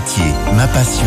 métier, ma passion.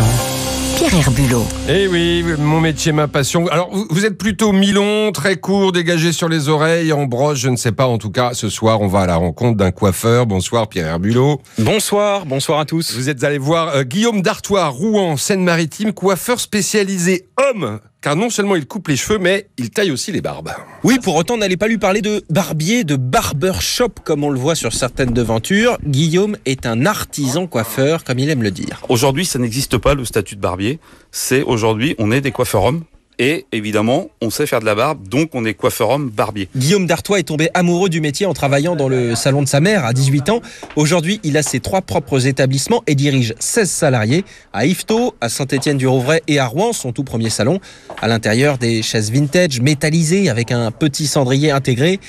Pierre Herbulot. Eh oui, mon métier, ma passion. Alors, vous êtes plutôt milon, très court, dégagé sur les oreilles, en broche, je ne sais pas. En tout cas, ce soir, on va à la rencontre d'un coiffeur. Bonsoir, Pierre Herbulot. Bonsoir, bonsoir à tous. Vous êtes allé voir euh, Guillaume Dartois, Rouen, Seine-Maritime, coiffeur spécialisé homme car non seulement il coupe les cheveux, mais il taille aussi les barbes. Oui, pour autant, n'allez pas lui parler de barbier, de barbershop, comme on le voit sur certaines devantures. Guillaume est un artisan coiffeur, comme il aime le dire. Aujourd'hui, ça n'existe pas le statut de barbier. C'est aujourd'hui, on est des coiffeurs hommes et évidemment, on sait faire de la barbe, donc on est coiffeur homme barbier. Guillaume Dartois est tombé amoureux du métier en travaillant dans le salon de sa mère à 18 ans. Aujourd'hui, il a ses trois propres établissements et dirige 16 salariés à Yvetot, à Saint-Étienne-du-Rouvray et à Rouen, son tout premier salon. À l'intérieur, des chaises vintage métallisées avec un petit cendrier intégré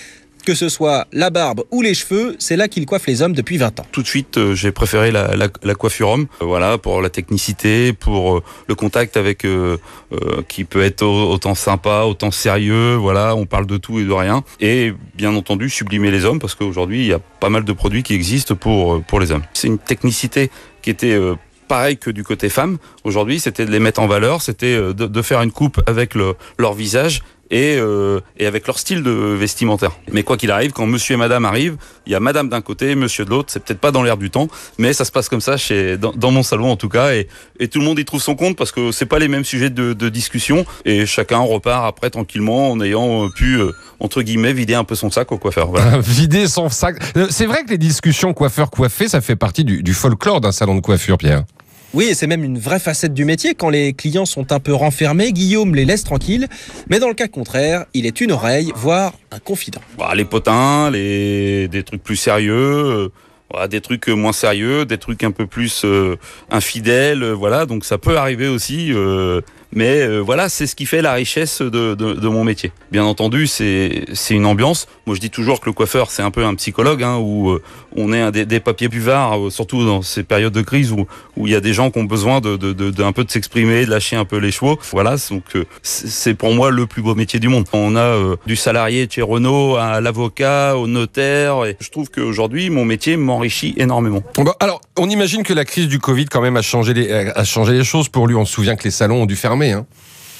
que ce soit la barbe ou les cheveux, c'est là qu'ils coiffent les hommes depuis 20 ans. Tout de suite, euh, j'ai préféré la, coiffure homme, euh, voilà, pour la technicité, pour euh, le contact avec qui peut être autant sympa, autant sérieux, voilà, on parle de tout et de rien. Et bien entendu, sublimer les hommes, parce qu'aujourd'hui, il y a pas mal de produits qui existent pour, pour les hommes. C'est une technicité qui était pareil que du côté femme. Aujourd'hui, c'était de les mettre en valeur, c'était de, faire une coupe avec leur visage euh, et, avec leur style de vestimentaire. Mais quoi qu'il arrive, quand monsieur et madame arrivent, il y a madame d'un côté, monsieur de l'autre, c'est peut-être pas dans l'air du temps, mais ça se passe comme ça chez, dans, mon salon en tout cas, et, tout le monde y trouve son compte parce que c'est pas les mêmes sujets de, discussion, et chacun repart après tranquillement en ayant euh, pu, euh, entre guillemets, vider un peu son sac au coiffeur. Voilà. vider son sac. C'est vrai que les discussions coiffeur-coiffé, ça fait partie du, du folklore d'un salon de coiffure, Pierre. Oui, et c'est même une vraie facette du métier. Quand les clients sont un peu renfermés, Guillaume les laisse tranquilles. Mais dans le cas contraire, il est une oreille, voire un confident. Bah, les potins, les... des trucs plus sérieux. Euh, des trucs euh, moins sérieux, des trucs un peu plus euh, infidèles, voilà. Donc ça peut arriver aussi. Mais euh, voilà, c'est ce qui fait la richesse de, de, de mon métier. Bien entendu, c'est une ambiance. Moi, je dis toujours que le coiffeur, c'est un peu un psychologue, hein, où euh, on est un des, des, papiers buvards, euh, surtout dans ces périodes de crise où il y a des gens qui ont besoin de, de, de, peu de s'exprimer, de lâcher un peu les chevaux. Voilà, donc c'est pour moi le plus beau métier du monde. On a du salarié chez Renault à l'avocat, au notaire. je trouve qu'aujourd'hui, mon métier m'enrichit énormément. Bon, bah, alors, on imagine que la crise du Covid quand même a changé les, a changé les choses pour lui. On se souvient que les salons ont dû fermer Hein.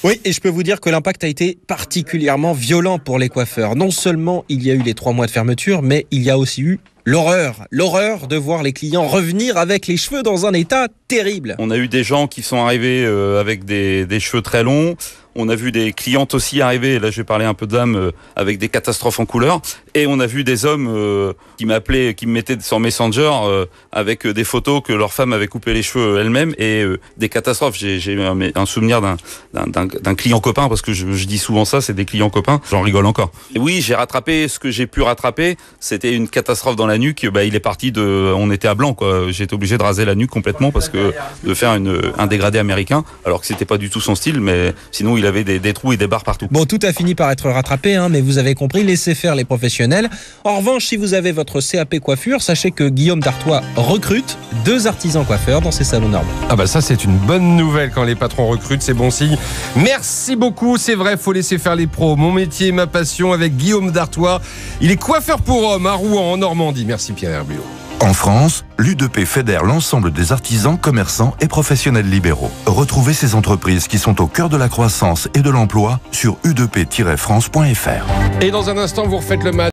Oui, et je peux vous dire que l'impact a été particulièrement violent pour les coiffeurs. Non seulement il y a eu les trois mois de fermeture, mais il y a aussi eu l'horreur, l'horreur de voir les clients revenir avec les cheveux dans un état terrible. On a eu des gens qui sont arrivés euh, avec des, des cheveux très longs on a vu des clientes aussi arriver, là vais parler un peu d'âme, euh, avec des catastrophes en couleur, et on a vu des hommes euh, qui m'appelaient, qui me mettaient sur Messenger euh, avec des photos que leur femme avait coupé les cheveux elle-même, et des catastrophes. J'ai un, un, souvenir d'un client copain, parce que je, dis souvent ça, c'est des clients copains, j'en rigole encore. oui, j'ai rattrapé ce que j'ai pu rattraper, c'était une catastrophe dans la nuque, bah, il est parti de... On était à blanc, quoi. J'étais obligé de raser la nuque complètement parce que de faire un dégradé américain, alors que c'était pas du tout son style, mais sinon il avait des, trous et des barres partout. Bon, tout a fini par être rattrapé, hein, mais vous avez compris, laissez faire les professionnels. En revanche, si vous avez votre CAP coiffure, sachez que Guillaume Dartois recrute deux artisans coiffeurs dans ses salons normands. Ah bah ça, c'est une bonne nouvelle quand les patrons recrutent, c'est bon signe. Merci beaucoup, c'est vrai, faut laisser faire les pros. Mon métier, ma passion avec Guillaume Dartois. Il est coiffeur pour hommes à Rouen, en Normandie. Merci Pierre Herbulot. En France, l'UDP fédère l'ensemble des artisans, commerçants et professionnels libéraux. Retrouvez ces entreprises qui sont au cœur de la croissance et de l'emploi sur udep francefr Et dans un instant, vous refaites le match.